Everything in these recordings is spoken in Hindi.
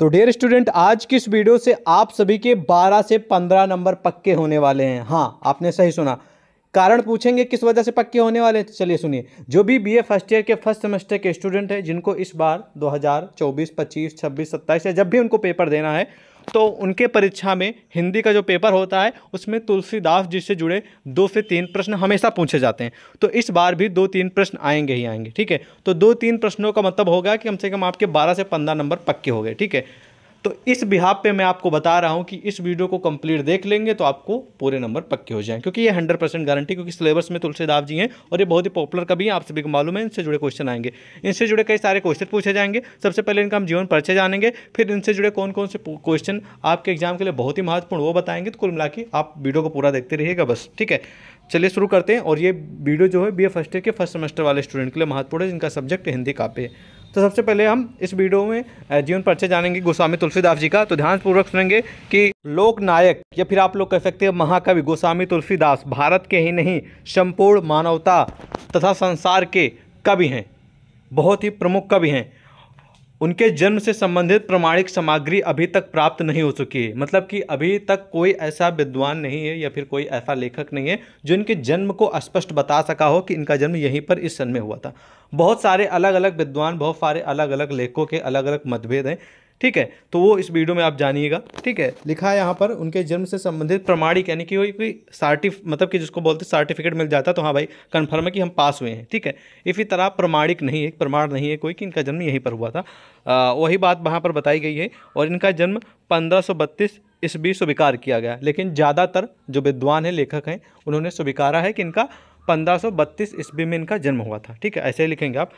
तो डेयर स्टूडेंट आज की इस वीडियो से आप सभी के 12 से 15 नंबर पक्के होने वाले हैं हाँ आपने सही सुना कारण पूछेंगे किस वजह से पक्के होने वाले हैं चलिए सुनिए जो भी बीए फर्स्ट ईयर के फर्स्ट सेमेस्टर के स्टूडेंट हैं जिनको इस बार 2024, 25, 26, 27 या जब भी उनको पेपर देना है तो उनके परीक्षा में हिंदी का जो पेपर होता है उसमें तुलसीदास जी से जुड़े दो से तीन प्रश्न हमेशा पूछे जाते हैं तो इस बार भी दो तीन प्रश्न आएंगे ही आएंगे ठीक है तो दो तीन प्रश्नों का मतलब होगा कि कम से कम आपके बारह से पंद्रह नंबर पक्के हो गए ठीक है तो इस बिहाब पे मैं आपको बता रहा हूँ कि इस वीडियो को कंप्लीट देख लेंगे तो आपको पूरे नंबर पक्के हो जाएं क्योंकि ये हंड्रेड परसेंट गारंटी क्योंकि सिलेबस में तुलसीदास जी हैं और ये बहुत ही पॉपुलर कभी हैं आप सभी को मालूम है इनसे जुड़े क्वेश्चन आएंगे इनसे जुड़े कई सारे क्वेश्चन पूछे जाएंगे सबसे पहले इनका हम जीवन परिचय जानेंगे फिर इनसे जुड़े कौन कौन से क्वेश्चन आपके एग्जाम के लिए बहुत ही महत्वपूर्ण वो बताएंगे तो कुल मिला आप वीडियो को पूरा देखते रहिएगा बस ठीक है चलिए शुरू करते हैं और ये वीडियो जो है बी फर्स्ट ईयर के फर्स्ट सेमेस्टर वाले स्टूडेंट के लिए महत्वपूर्ण है जिनका सब्जेक्ट हिंदी कापे है तो सबसे पहले हम इस वीडियो में जीवन परिचय जानेंगे गोस्वामी तुलसीदास जी का तो ध्यानपूर्वक सुनेंगे कि लोकनायक या फिर आप लोग कह सकते हैं महाकवि गोस्वामी तुलसीदास भारत के ही नहीं संपूर्ण मानवता तथा संसार के कवि हैं बहुत ही प्रमुख कवि हैं उनके जन्म से संबंधित प्रमाणिक सामग्री अभी तक प्राप्त नहीं हो चुकी है मतलब कि अभी तक कोई ऐसा विद्वान नहीं है या फिर कोई ऐसा लेखक नहीं है जो इनके जन्म को स्पष्ट बता सका हो कि इनका जन्म यहीं पर इस सन में हुआ था बहुत सारे अलग अलग विद्वान बहुत सारे अलग अलग लेखकों के अलग अलग मतभेद हैं ठीक है तो वो इस वीडियो में आप जानिएगा ठीक है लिखा है यहाँ पर उनके जन्म से संबंधित प्रमाणिक यानी कि वही कोई सर्टिफ मतलब कि जिसको बोलते सर्टिफिकेट मिल जाता तो हाँ भाई कन्फर्म है कि हम पास हुए हैं ठीक है इसी तरह प्रमाणिक नहीं है प्रमाण नहीं है कोई कि इनका जन्म यहीं पर हुआ था आ, वही बात वहाँ पर बताई गई है और इनका जन्म पंद्रह सौ बत्तीस ईस्वी स्वीकार किया गया लेकिन ज़्यादातर जो विद्वान हैं लेखक हैं उन्होंने स्वीकारा है कि इनका पंद्रह सौ बत्तीस ईस्वी में इनका जन्म हुआ था ठीक है ऐसे ही लिखेंगे आप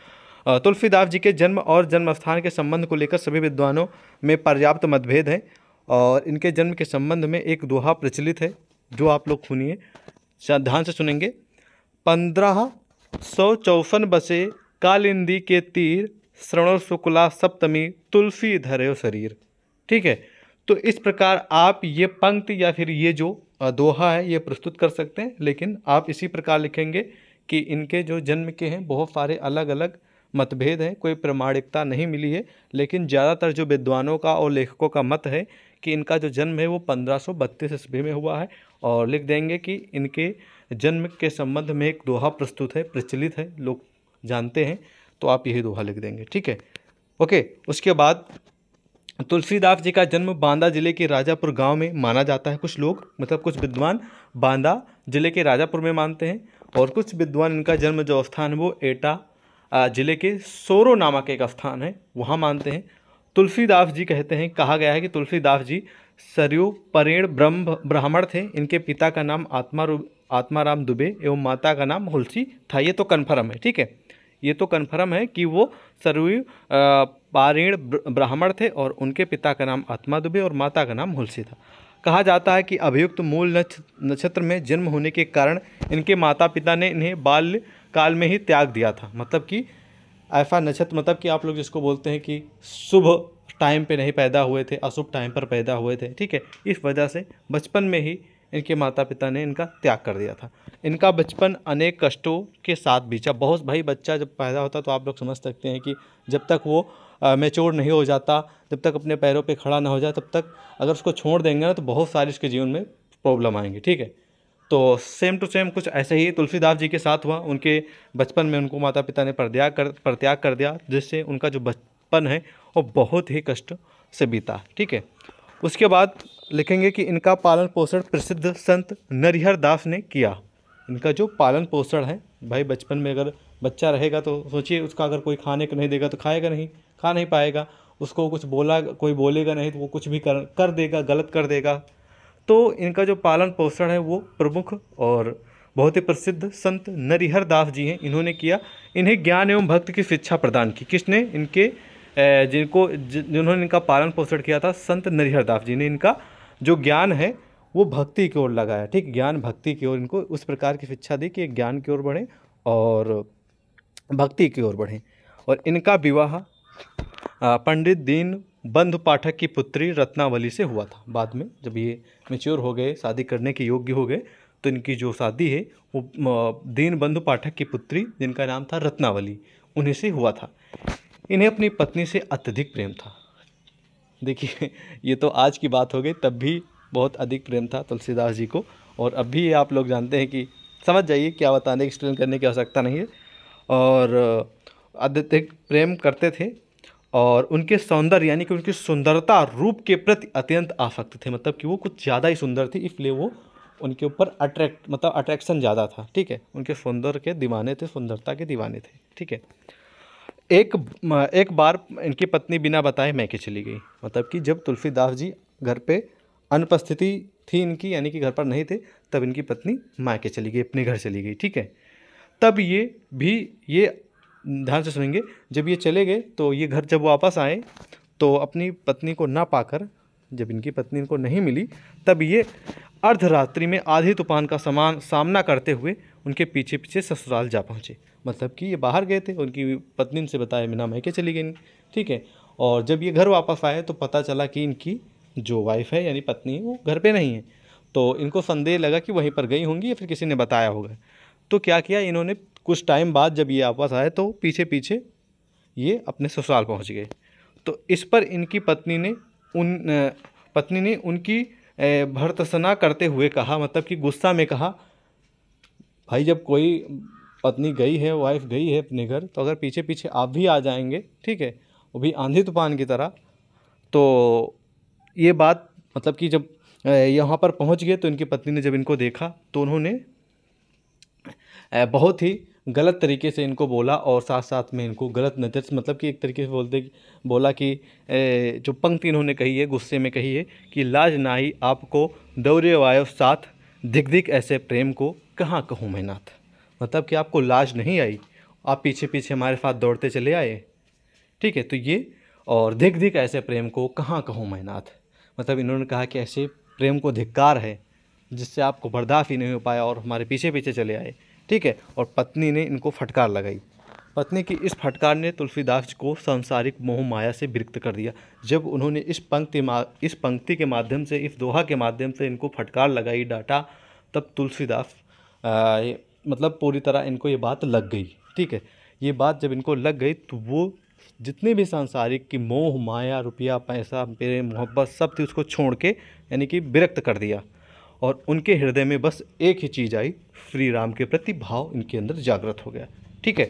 तुलसीदास जी के जन्म और जन्म स्थान के संबंध को लेकर सभी विद्वानों में पर्याप्त मतभेद हैं और इनके जन्म के संबंध में एक दोहा प्रचलित है जो आप लोग सुनिए ध्यान से सुनेंगे पंद्रह सौ चौवन बसे कालिंदी के तीर श्रवण शुक्ला सप्तमी तुलसी धरे शरीर ठीक है तो इस प्रकार आप ये पंक्ति या फिर ये जो दोहा है ये प्रस्तुत कर सकते हैं लेकिन आप इसी प्रकार लिखेंगे कि इनके जो जन्म के हैं बहुत सारे अलग अलग मतभेद है कोई प्रमाणिकता नहीं मिली है लेकिन ज़्यादातर जो विद्वानों का और लेखकों का मत है कि इनका जो जन्म है वो पंद्रह सौ बत्तीस ईस्वी में हुआ है और लिख देंगे कि इनके जन्म के संबंध में एक दोहा प्रस्तुत है प्रचलित है लोग जानते हैं तो आप यही दोहा लिख देंगे ठीक है ओके उसके बाद तुलसीदास जी का जन्म बांदा जिले के राजापुर गांव में माना जाता है कुछ लोग मतलब कुछ विद्वान बांदा जिले के राजापुर में मानते हैं और कुछ विद्वान इनका जन्म जो स्थान है वो एटा ज़िले के सोरो नामक एक स्थान है वहाँ मानते हैं तुलसीदास जी कहते हैं कहा गया है कि तुलसीदास जी सरयो परेण ब्रह्म ब्राह्मण थे इनके पिता का नाम आत्मा आत्माराम दुबे एवं माता का नाम हुलसी था ये तो कन्फर्म है ठीक है ये तो कन्फर्म है कि वो सरय पारेण ब्राह्मण थे और उनके पिता का नाम आत्मा दुबे और माता का नाम हुलसी था कहा जाता है कि अभियुक्त मूल नक्षत्र में जन्म होने के कारण इनके माता पिता ने इन्हें बाल्य काल में ही त्याग दिया था मतलब कि ऐसा नक्षत्र मतलब कि आप लोग जिसको बोलते हैं कि शुभ टाइम पे नहीं पैदा हुए थे अशुभ टाइम पर पैदा हुए थे ठीक है इस वजह से बचपन में ही इनके माता पिता ने इनका त्याग कर दिया था इनका बचपन अनेक कष्टों के साथ बीचा बहुत भाई बच्चा जब पैदा होता तो आप लोग समझ सकते हैं कि जब तक वो मेच्योर नहीं हो जाता जब तक अपने पैरों पर खड़ा ना हो जाए तब तक अगर उसको छोड़ देंगे ना तो बहुत सारी उसके जीवन में प्रॉब्लम आएंगी ठीक है तो सेम टू सेम कुछ ऐसे ही तुलसीदास जी के साथ हुआ उनके बचपन में उनको माता पिता ने प्रत्याग कर प्रत्याग कर दिया जिससे उनका जो बचपन है वो बहुत ही कष्ट से बीता ठीक है उसके बाद लिखेंगे कि इनका पालन पोषण प्रसिद्ध संत नरिहर दास ने किया इनका जो पालन पोषण है भाई बचपन में अगर बच्चा रहेगा तो सोचिए उसका अगर कोई खाने को नहीं देगा तो खाएगा नहीं खा नहीं पाएगा उसको कुछ बोला कोई बोलेगा नहीं तो वो कुछ भी कर कर देगा गलत कर देगा तो इनका जो पालन पोषण है वो प्रमुख और बहुत ही प्रसिद्ध संत नरिहर दास जी हैं इन्होंने किया इन्हें ज्ञान एवं भक्त की शिक्षा प्रदान की किसने इनके जिनको जिन्होंने इनका पालन पोषण किया था संत नरिहर दास जी ने इनका जो ज्ञान है वो भक्ति की ओर लगाया ठीक ज्ञान भक्ति की ओर इनको उस प्रकार की शिक्षा दी कि ज्ञान की ओर बढ़ें और भक्ति की ओर बढ़ें और इनका विवाह पंडित दीन बंधु पाठक की पुत्री रत्नावली से हुआ था बाद में जब ये मेच्योर हो गए शादी करने के योग्य हो गए तो इनकी जो शादी है वो दीन बंधु पाठक की पुत्री जिनका नाम था रत्नावली उन्हीं से हुआ था इन्हें अपनी पत्नी से अत्यधिक प्रेम था देखिए ये तो आज की बात हो गई तब भी बहुत अधिक प्रेम था तुलसीदास जी को और अब भी आप लोग जानते हैं कि समझ जाइए क्या बताने एक्सप्लेन करने की आवश्यकता नहीं है और अत्यधिक प्रेम करते थे और उनके सौंदर्य यानी कि उनकी सुंदरता रूप के प्रति अत्यंत आसक्त थे मतलब कि वो कुछ ज़्यादा ही सुंदर थे इसलिए वो उनके ऊपर अट्रैक्ट मतलब अट्रैक्शन ज़्यादा था ठीक है उनके सौंदर्य के दीवाने थे सुंदरता के दीवाने थे ठीक है एक एक बार इनकी पत्नी बिना बताए मैके चली गई मतलब कि जब तुलसीदास जी घर पर अनुपस्थिति थी इनकी यानी कि घर पर नहीं थे तब इनकी पत्नी मायके चली गई अपने घर चली गई ठीक है तब ये भी ये ध्यान से सुनेंगे जब ये चले गए तो ये घर जब वापस आए तो अपनी पत्नी को ना पाकर जब इनकी पत्नी इनको नहीं मिली तब ये अर्धरात्रि में आधी तूफान का समान सामना करते हुए उनके पीछे पीछे ससुराल जा पहुँचे मतलब कि ये बाहर गए थे उनकी पत्नी से बताया मिना महके चली गई ठीक है और जब ये घर वापस आए तो पता चला कि इनकी जो वाइफ है यानी पत्नी है वो घर पे नहीं है तो इनको संदेह लगा कि वहीं पर गई होंगी या फिर किसी ने बताया होगा तो क्या किया इन्होंने कुछ टाइम बाद जब ये आपस आए तो पीछे पीछे ये अपने ससुराल पहुंच गए तो इस पर इनकी पत्नी ने उन पत्नी ने उनकी भर्तसना करते हुए कहा मतलब कि गुस्सा में कहा भाई जब कोई पत्नी गई है वाइफ गई है अपने घर तो अगर पीछे पीछे आप भी आ जाएंगे ठीक है वो भी आंधी तूफान की तरह तो ये बात मतलब कि जब यहाँ पर पहुँच गए तो इनकी पत्नी ने जब इनको देखा तो उन्होंने बहुत ही गलत तरीके से इनको बोला और साथ साथ में इनको गलत नजर मतलब कि एक तरीके से बोलते बोला कि जो पंक्ति इन्होंने कही है गुस्से में कही है कि लाज नाई आपको दौरे वायो साथ दिख दिख ऐसे प्रेम को कहाँ कहूँ मैं नाथ मतलब कि आपको लाज नहीं आई आप पीछे पीछे हमारे साथ दौड़ते चले आए ठीक है तो ये और दिख दिख ऐसे प्रेम को कहाँ कहूँ मैं नाथ मतलब इन्होंने कहा कि ऐसे प्रेम को धिक्कार है जिससे आपको बर्दाश्त ही नहीं हो पाया और हमारे पीछे पीछे चले आए ठीक है और पत्नी ने इनको फटकार लगाई पत्नी की इस फटकार ने तुलसीदास को सांसारिक मोह माया से विरक्त कर दिया जब उन्होंने इस पंक्ति इस पंक्ति के माध्यम से इस दोहा के माध्यम से इनको फटकार लगाई डाटा तब तुलसीदास मतलब पूरी तरह इनको ये बात लग गई ठीक है ये बात जब इनको लग गई तो वो जितने भी सांसारिक की मोह माया रुपया पैसा मेरे मोहब्बत सब थी उसको छोड़ के यानी कि विरक्त कर दिया और उनके हृदय में बस एक ही चीज़ आई श्री राम के प्रति भाव इनके अंदर जागृत हो गया ठीक है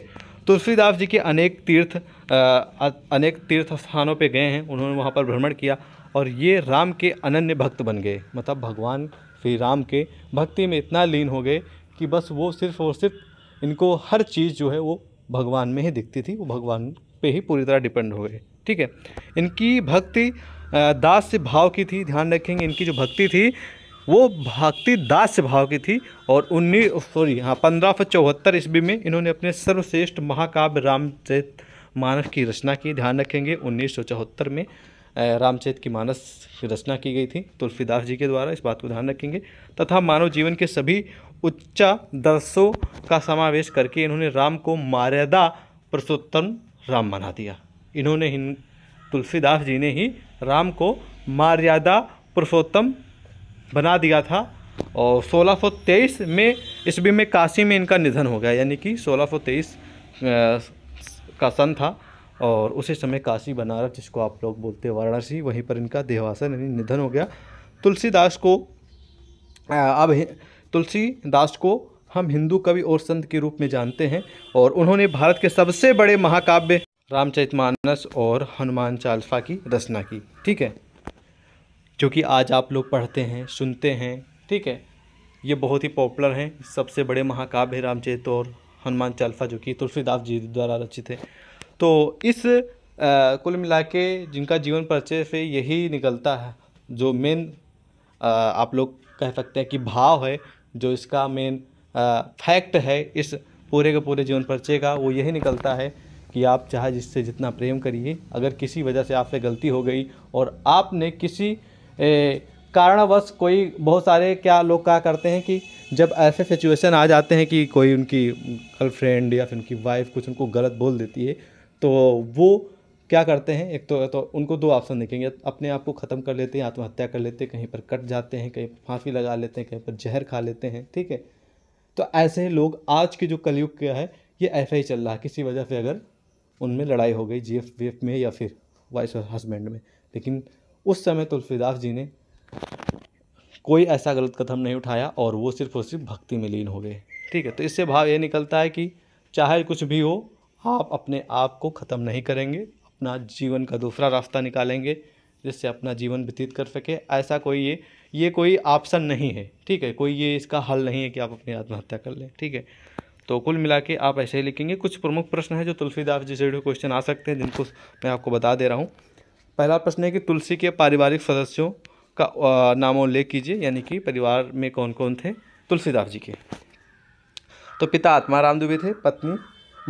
तुलसीदास तो जी के अनेक तीर्थ आ, अनेक तीर्थ स्थानों पे गए हैं उन्होंने वहाँ पर भ्रमण किया और ये राम के अनन्य भक्त बन गए मतलब भगवान श्री राम के भक्ति में इतना लीन हो गए कि बस वो सिर्फ और सिर्फ इनको हर चीज़ जो है वो भगवान में ही दिखती थी वो भगवान पे ही पूरी तरह डिपेंड हो गए ठीक है इनकी भक्ति दास से भाव की थी ध्यान रखेंगे इनकी जो भक्ति थी वो भक्ति दास भाव की थी और उन्नीस सॉरी हाँ पंद्रह सौ चौहत्तर ईस्वी में इन्होंने अपने सर्वश्रेष्ठ महाकाव्य रामचरित मानस की रचना की ध्यान रखेंगे उन्नीस सौ चौहत्तर में रामचरित की मानस की रचना की गई थी तुलसीदास जी के द्वारा इस बात को ध्यान रखेंगे तथा मानव जीवन के सभी उच्चादर्शों का समावेश करके इन्होंने राम को मर्यादा पुरुषोत्तम राम बना दिया इन्होंने तुलसीदास जी ने ही राम को मर्यादा पुरुषोत्तम बना दिया था और सोलह में ईस्वी में काशी में इनका निधन हो गया यानी कि सोलह का सन था और उसी समय काशी बनारस जिसको आप लोग बोलते हैं वाराणसी वहीं पर इनका देहवासन यानी निधन हो गया तुलसीदास को अब तुलसीदास को हम हिंदू कवि और संत के रूप में जानते हैं और उन्होंने भारत के सबसे बड़े महाकाव्य रामचरितमानस और हनुमान चालीसा की रचना की ठीक है जो कि आज आप लोग पढ़ते हैं सुनते हैं ठीक है ये बहुत ही पॉपुलर हैं सबसे बड़े महाकाव्य है रामचरित और हनुमान चालीसा जो कि तुलसीदास जी द्वारा रचित है तो इस कुल मिला के जिनका जीवन परिचय से यही निकलता है जो मेन आप लोग कह सकते हैं कि भाव है जो इसका मेन फैक्ट है इस पूरे के पूरे जीवन परिचय का वो यही निकलता है कि आप चाहे जिससे जितना प्रेम करिए अगर किसी वजह से आपसे गलती हो गई और आपने किसी कारणवश कोई बहुत सारे क्या लोग क्या करते हैं कि जब ऐसे सिचुएशन आ जाते हैं कि कोई उनकी गर्लफ्रेंड या फिर उनकी वाइफ कुछ उनको गलत बोल देती है तो वो क्या करते हैं एक तो तो उनको दो ऑप्शन देखेंगे अपने आप को ख़त्म कर लेते हैं आत्महत्या कर लेते हैं कहीं पर कट जाते हैं कहीं फांसी लगा लेते हैं कहीं पर जहर खा लेते हैं ठीक है तो ऐसे लोग आज के जो कलयुग क्या है ये ऐसा ही चल रहा है किसी वजह से अगर उनमें लड़ाई हो गई जी एफ में या फिर और हस्बैंड में लेकिन उस समय तुलसीदास जी ने कोई ऐसा गलत कदम नहीं उठाया और वो सिर्फ और सिर्फ भक्ति में लीन हो गए ठीक है तो इससे भाव ये निकलता है कि चाहे कुछ भी हो आप अपने आप को ख़त्म नहीं करेंगे अपना जीवन का दूसरा रास्ता निकालेंगे जिससे अपना जीवन व्यतीत कर सके ऐसा कोई ये ये कोई ऑप्शन नहीं है ठीक है कोई ये इसका हल नहीं है कि आप अपनी आत्महत्या कर लें ठीक है तो कुल मिला के आप ऐसे ही लिखेंगे कुछ प्रमुख प्रश्न हैं जो तुलसीदास जी से क्वेश्चन आ सकते हैं जिनको मैं आपको बता दे रहा हूँ पहला प्रश्न है कि तुलसी के पारिवारिक सदस्यों का नामोल्लेख कीजिए यानी कि परिवार में कौन कौन थे तुलसीदास जी के तो पिता आत्माराम दुबे थे पत्नी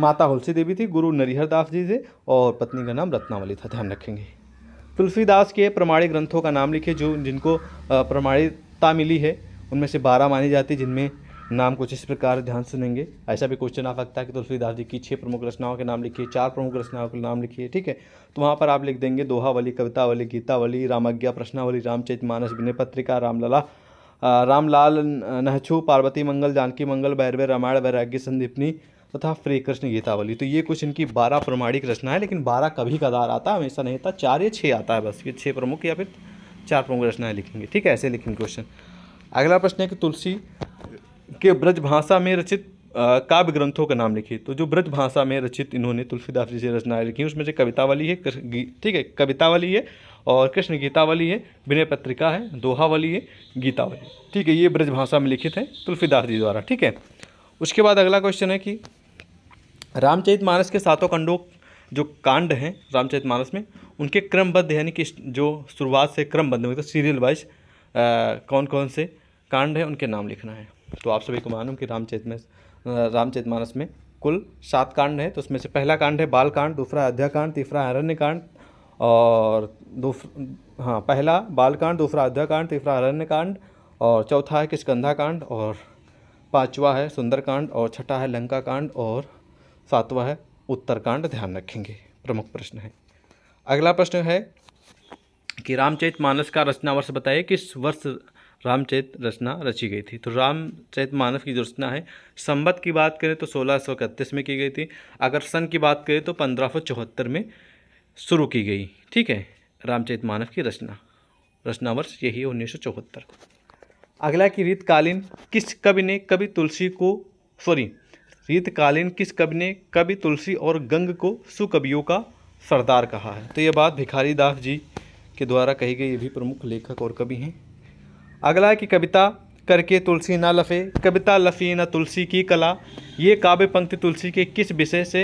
माता हुलसी देवी थी गुरु नरिहर दास जी थे और पत्नी का नाम रत्नावली था ध्यान रखेंगे तुलसीदास के प्रमाणिक ग्रंथों का नाम लिखे जो जिनको प्रमाणिकता मिली है उनमें से बारह मानी जाती जिनमें नाम कुछ इस प्रकार ध्यान सुनेंगे ऐसा भी क्वेश्चन आ सकता है कि तुलसीदास जी की छह प्रमुख रचनाओं के नाम लिखिए चार प्रमुख रचनाओं के नाम लिखिए ठीक है तो वहाँ पर आप लिख देंगे दोहावली कवितावली गीतावली रामज्ञा प्रश्नावली रामचरित मानस विनय पत्रिका रामलला रामलाल नहछू पार्वती मंगल जानकी मंगल भैरवे रामायण वैराग्य संदीपनी तथा फ्री कृष्ण गीतावली तो ये कुछ इनकी बारह प्रमाणिक रचना है लेकिन बारह कभी कदार आता है हमेशा नहीं था चार या छः आता है बस ये छः प्रमुख या फिर चार प्रमुख रचनाएं लिखेंगे ठीक है ऐसे लिखेंगे क्वेश्चन अगला प्रश्न है कि तुलसी के ब्रज भाषा में रचित काव्य ग्रंथों का नाम लिखिए तो जो ब्रज भाषा में रचित इन्होंने तुलसीदास जी से रचनाएं लिखी उसमें से वाली है ठीक है कविता वाली है और कृष्ण गीता वाली है विनय पत्रिका है दोहा वाली है गीता वाली ठीक है ये ब्रज भाषा में लिखित है तुलसीदास जी द्वारा ठीक है उसके बाद अगला क्वेश्चन है कि रामचरित मानस के सातों कंडों जो कांड हैं रामचरित मानस में उनके क्रमबद्ध यानी कि जो शुरुआत से क्रमबद्ध मतलब तो सीरियल वाइज कौन कौन से कांड हैं उनके नाम लिखना है तो आप सभी को मालूम कि रामचेत में मानस में कुल सात कांड है तो उसमें से पहला कांड है बाल कांड दूसरा अध्याकांड तीसरा अरण्य कांड और दूसरा हाँ पहला बाल कांड दूसरा अध्याकांड तीसरा अरण्य कांड और चौथा है किसकंधा कांड और पांचवा है सुंदरकांड और छठा है लंका कांड और सातवा है उत्तरकांड ध्यान रखेंगे प्रमुख प्रश्न है अगला प्रश्न है कि रामचरित मानस का रचना वर्ष बताइए किस वर्ष रामचरित रचना रची गई थी तो रामचरित मानव की जो रचना है संबत की बात करें तो सोलह सौ में की गई थी अगर सन की बात करें तो पंद्रह सौ चौहत्तर में शुरू की गई ठीक है रामचरित मानव की रचना रचना वर्ष यही है उन्नीस सौ चौहत्तर अगला कि रीतकालीन किस कवि ने कवि तुलसी को सॉरी रीतकालीन किस कवि ने कभी तुलसी और गंग को सुकवियों का सरदार कहा है तो ये बात भिखारी दास जी के द्वारा कही गई ये भी प्रमुख लेखक और कवि हैं अगला की कविता करके तुलसी ना लफे कविता लफी न तुलसी की कला ये काव्य पंक्ति तुलसी के किस विषय से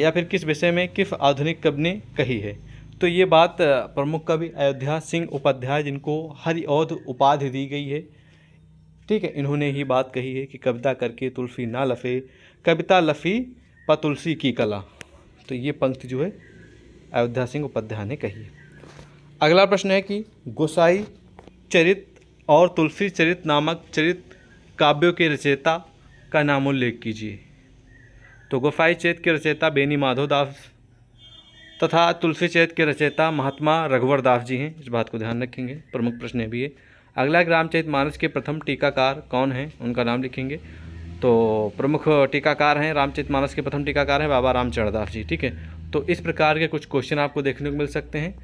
या फिर किस विषय में किस आधुनिक कवि ने कही है तो ये बात प्रमुख कवि अयोध्या सिंह उपाध्याय जिनको हरिऔध उपाधि दी गई है ठीक है इन्होंने ही बात कही है कि कविता करके तुलसी ना लफे कविता लफी प तुलसी की कला तो ये पंक्ति जो है अयोध्या सिंह उपाध्याय ने कही है अगला प्रश्न है कि गोसाई चरित और तुलसी चरित नामक चरित काव्यों के रचयिता का नाम उल्लेख कीजिए तो गुफाई चैत के रचयिता बेनी माधव दास तथा तुलसी चैत के रचयिता महात्मा रघुवर दास जी हैं इस बात को ध्यान रखेंगे प्रमुख प्रश्न भी है अगला ग्राम चैत मानस के प्रथम टीकाकार कौन हैं उनका नाम लिखेंगे तो प्रमुख टीकाकार हैं रामचरित मानस के प्रथम टीकाकार हैं बाबा रामचरण दास जी ठीक है तो इस प्रकार के कुछ क्वेश्चन आपको देखने को मिल सकते हैं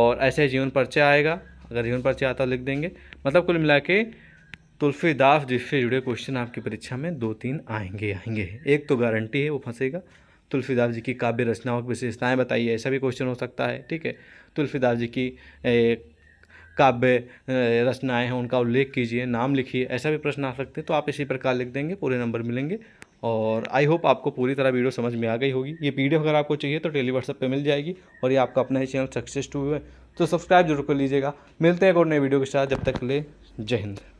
और ऐसे जीवन परिचय आएगा अगर जीवन पर्ची आता लिख देंगे मतलब कुल मिला के तुल्फीदाफ जिससे जुड़े क्वेश्चन आपकी परीक्षा में दो तीन आएंगे आएंगे एक तो गारंटी है वो फंसेगा तुलसीदास जी की काव्य रचनाओं की विशेषताएँ बताइए ऐसा भी क्वेश्चन हो सकता है ठीक है तुल्फीदास जी की काव्य रचनाएं हैं उनका उल्लेख कीजिए नाम लिखिए ऐसा भी प्रश्न आ सकते हैं तो आप इसी प्रकार लिख देंगे पूरे नंबर मिलेंगे और आई होप आपको पूरी तरह वीडियो समझ में आ गई होगी ये पी अगर आपको चाहिए तो टेली व्हाट्सएप पर मिल जाएगी और ये आपका अपना ही चैनल सक्सेस टू है तो सब्सक्राइब जरूर कर लीजिएगा मिलते हैं एक और नए वीडियो के साथ जब तक ले जय हिंद